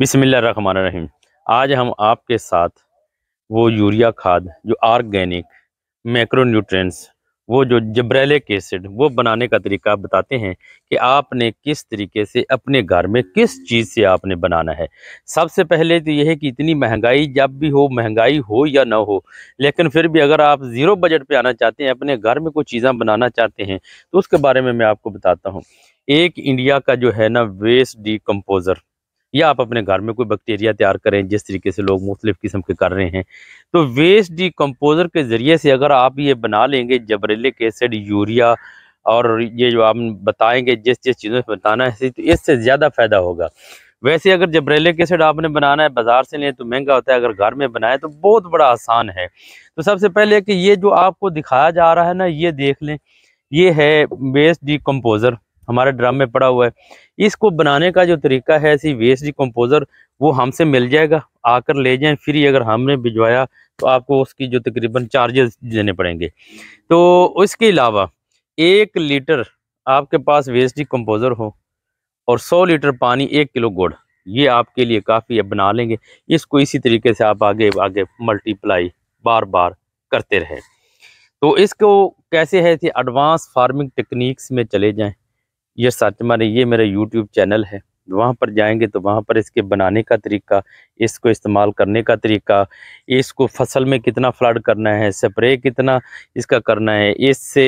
रहीम आज हम आपके साथ वो यूरिया खाद जो आर्गेनिक मैक्रोन्यूट्रेंट्स वो जो जबरेलिक एसिड वो बनाने का तरीका बताते हैं कि आपने किस तरीके से अपने घर में किस चीज़ से आपने बनाना है सबसे पहले तो यह है कि इतनी महंगाई जब भी हो महंगाई हो या ना हो लेकिन फिर भी अगर आप ज़ीरो बजट पे आना चाहते हैं अपने घर में कोई चीज़ें बनाना चाहते हैं तो उसके बारे में मैं आपको बताता हूँ एक इंडिया का जो है ना वेस्ट डिकम्पोज़र या आप अपने घर में कोई बैक्टीरिया तैयार करें जिस तरीके से लोग मुख्तलिफ किस्म के कर रहे हैं तो वेस्ट डिकम्पोज़र के ज़रिए से अगर आप ये बना लेंगे जबरेलिक एसिड यूरिया और ये जो आप बताएंगे जिस जिस चीज़ों से बताना है तो इससे ज़्यादा फ़ायदा होगा वैसे अगर जबरेले के आपने बनाना है बाज़ार से लें तो महंगा होता है अगर घर में बनाए तो बहुत बड़ा आसान है तो सबसे पहले कि ये जो आपको दिखाया जा रहा है ना ये देख लें ये है वेस्ट डिकम्पोज़र हमारे ड्रम में पड़ा हुआ है इसको बनाने का जो तरीका है ऐसी वेस्ट डिकम्पोज़र वो हमसे मिल जाएगा आकर ले जाएं फ्री अगर हमने भिजवाया तो आपको उसकी जो तकरीबन चार्जेस देने पड़ेंगे तो इसके अलावा एक लीटर आपके पास वेस्ट डिकम्पोज़र हो और सौ लीटर पानी एक किलो गुड़ ये आपके लिए काफ़ी अब बना लेंगे इसको इसी तरीके से आप आगे आगे मल्टीप्लाई बार बार करते रहें तो इसको कैसे है कि एडवांस फार्मिंग टेक्निक्स में चले जाएं ये मारे ये मेरा यूट्यूब चैनल है वहाँ पर जाएंगे तो वहाँ पर इसके बनाने का तरीका इसको इस्तेमाल करने का तरीका इसको फसल में कितना फ्लड करना है स्प्रे कितना इसका करना है इससे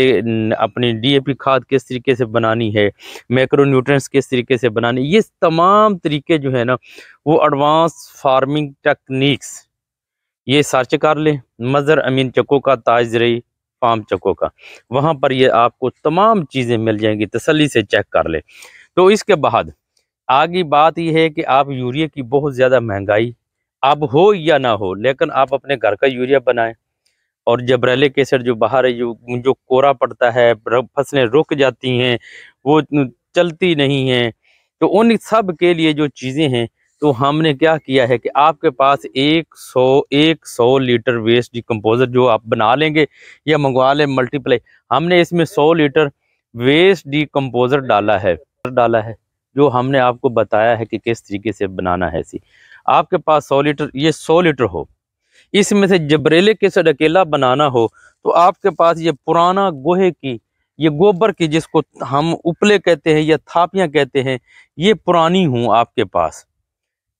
अपनी डीएपी खाद किस तरीके से बनानी है मैक्रोन्यूट्रेंट्स किस तरीके से बनानी ये तमाम तरीके जो है ना वो एडवांस फार्मिंग टेक्निक्स ये सर्च कर लें मज़र अमीन चको का ताज रही फार्म चको का वहाँ पर ये आपको तमाम चीज़ें मिल जाएंगी तसली से चेक कर ले तो इसके बाद आगे बात यह है कि आप यूरिया की बहुत ज़्यादा महंगाई आप हो या ना हो लेकिन आप अपने घर का यूरिया बनाएं और जबरेले केसर जो बाहर है जो जो कोरा पड़ता है फसलें रुक जाती हैं वो चलती नहीं हैं तो उन सब के लिए जो चीज़ें हैं तो हमने क्या किया है कि आपके पास 100 100 लीटर वेस्ट डिकम्पोजर जो आप बना लेंगे या मंगवा लें मल्टीप्लाई हमने इसमें 100 लीटर वेस्ट डिकम्पोजर डाला है डाला है जो हमने आपको बताया है कि किस तरीके से बनाना है इसी आपके पास 100 लीटर ये 100 लीटर हो इसमें से जबरेले के साथ अकेला बनाना हो तो आपके पास ये पुराना गोहे की ये गोबर की जिसको हम उपले कहते हैं या थापियाँ कहते हैं ये पुरानी हूँ आपके पास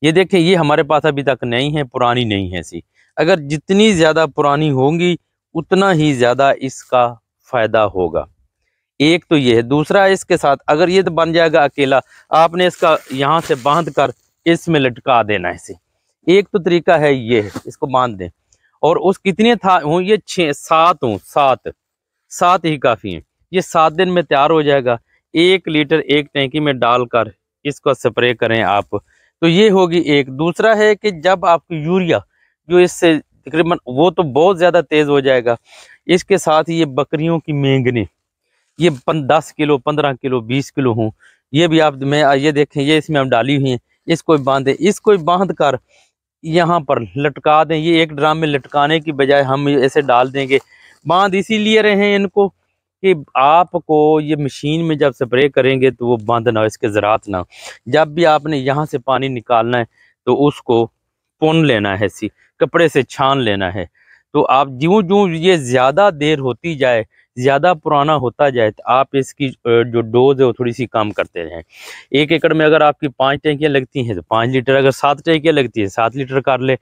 ये देखें ये हमारे पास अभी तक नहीं है पुरानी नहीं है सी अगर जितनी ज़्यादा पुरानी होंगी उतना ही ज़्यादा इसका फ़ायदा होगा एक तो ये है दूसरा इसके साथ अगर ये तो बन जाएगा अकेला आपने इसका यहाँ से बांध कर इसमें लटका देना है सी एक तो तरीका है ये है इसको बांध दें और उस कितने था हूँ ये छः सात हूँ सात सात ही काफ़ी हैं ये सात दिन में तैयार हो जाएगा एक लीटर एक टैंकी में डालकर इसको स्प्रे करें आप तो ये होगी एक दूसरा है कि जब आपकी यूरिया जो इससे तकरीबन वो तो बहुत ज़्यादा तेज़ हो जाएगा इसके साथ ये बकरियों की मेंगने ये पन, दस किलो पंद्रह किलो बीस किलो हों ये भी आप मैं ये देखें ये इसमें हम डाली हुई हैं इसको बांधें इसको बांध कर यहाँ पर लटका दें ये एक ड्राम में लटकाने की बजाय हम ऐसे डाल देंगे बांध इसीलिए रहे हैं इनको कि आपको ये मशीन में जब स्प्रे करेंगे तो वो बंद ना हो इसके ज़रात ना जब भी आपने यहाँ से पानी निकालना है तो उसको पुन लेना है सी कपड़े से छान लेना है तो आप ज्यों ज्यों ये ज़्यादा देर होती जाए ज़्यादा पुराना होता जाए तो आप इसकी जो डोज है वो थोड़ी सी कम करते रहें एक एकड़ में अगर आपकी पाँच टैंकियाँ लगती हैं तो पाँच लीटर अगर सात टैंकियाँ लगती हैं सात लीटर कर ले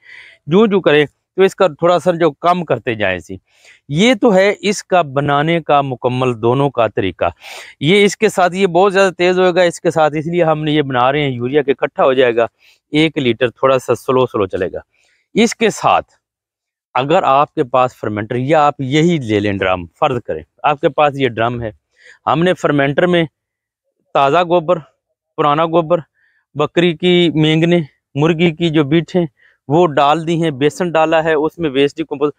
जो जो करें तो इसका थोड़ा सा जो कम करते जाए सी ये तो है इसका बनाने का मुकम्मल दोनों का तरीका ये इसके साथ ये बहुत ज़्यादा तेज़ होएगा इसके साथ इसलिए हमने ये बना रहे हैं यूरिया के इकट्ठा हो जाएगा एक लीटर थोड़ा सा स्लो स्लो चलेगा इसके साथ अगर आपके पास फर्मेंटर या आप यही ले लें ड्रम फ़र्ज करें आपके पास ये ड्रम है हमने फर्मेंटर में ताज़ा गोबर पुराना गोबर बकरी की मेंगने मुर्गी की जो बीठें वो डाल दी है बेसन डाला है उसमें वेस्ट डिकम्पोज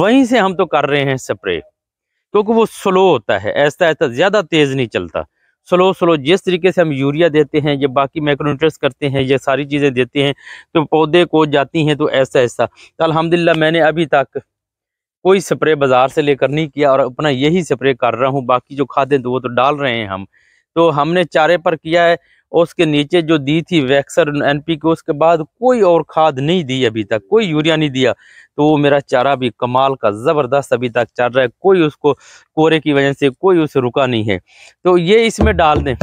वहीं से हम तो कर रहे हैं स्प्रे क्योंकि वो स्लो होता है ऐसा ऐसा ज़्यादा तेज़ नहीं चलता स्लो स्लो जिस तरीके से हम यूरिया देते हैं या बाकी मैक्रोन्यूट्रस करते हैं ये सारी चीज़ें देते हैं तो पौधे को जाती हैं तो ऐसा ऐसा तो अलहमदिल्ला मैंने अभी तक कोई स्प्रे बाज़ार से लेकर नहीं किया और अपना यही स्प्रे कर रहा हूँ बाकी जो खादें तो वो तो डाल रहे हैं हम तो हमने चारे पर किया है और उसके नीचे जो दी थी वैक्सर एनपीके उसके बाद कोई और खाद नहीं दी अभी तक कोई यूरिया नहीं दिया तो वो मेरा चारा भी कमाल का ज़बरदस्त अभी तक चल रहा है कोई उसको कोरे की वजह से कोई उसे रुका नहीं है तो ये इसमें डाल दें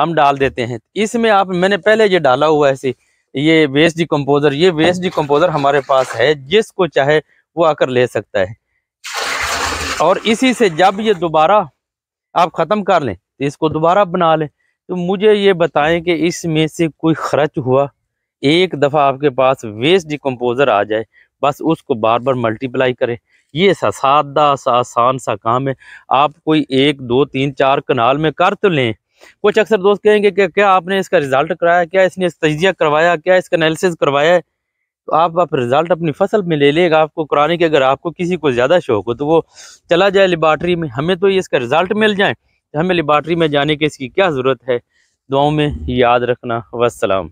हम डाल देते हैं इसमें आप मैंने पहले ये डाला हुआ ऐसे ये वेस्ट डिकम्पोज़र ये वेस्ट डिकम्पोज़र हमारे पास है जिसको चाहे वो आकर ले सकता है और इसी से जब ये दोबारा आप ख़त्म कर लें तो इसको दोबारा बना लें तो मुझे ये बताएं कि इसमें से कोई खर्च हुआ एक दफ़ा आपके पास वेस्ट डिकम्पोज़र आ जाए बस उसको बार बार मल्टीप्लाई करें ये सा सादा सा आसान सा काम है आप कोई एक दो तीन चार कनाल में कर तो लें कुछ अक्सर दोस्त कहेंगे कि क्या आपने इसका रिज़ल्ट कराया क्या इसने इस तजिया करवाया क्या इसका एनालिसिस करवाया है तो आप आप रिज़ल्ट अपनी फसल में ले लेगा आपको कराने के अगर आपको किसी को ज़्यादा शौक हो तो वो चला जाए लेबार्ट्री में हमें तो ये इसका रिज़ल्ट मिल जाए हमें लेबार्ट्री में जाने की इसकी क्या ज़रूरत है दुआओं में याद रखना वसलाम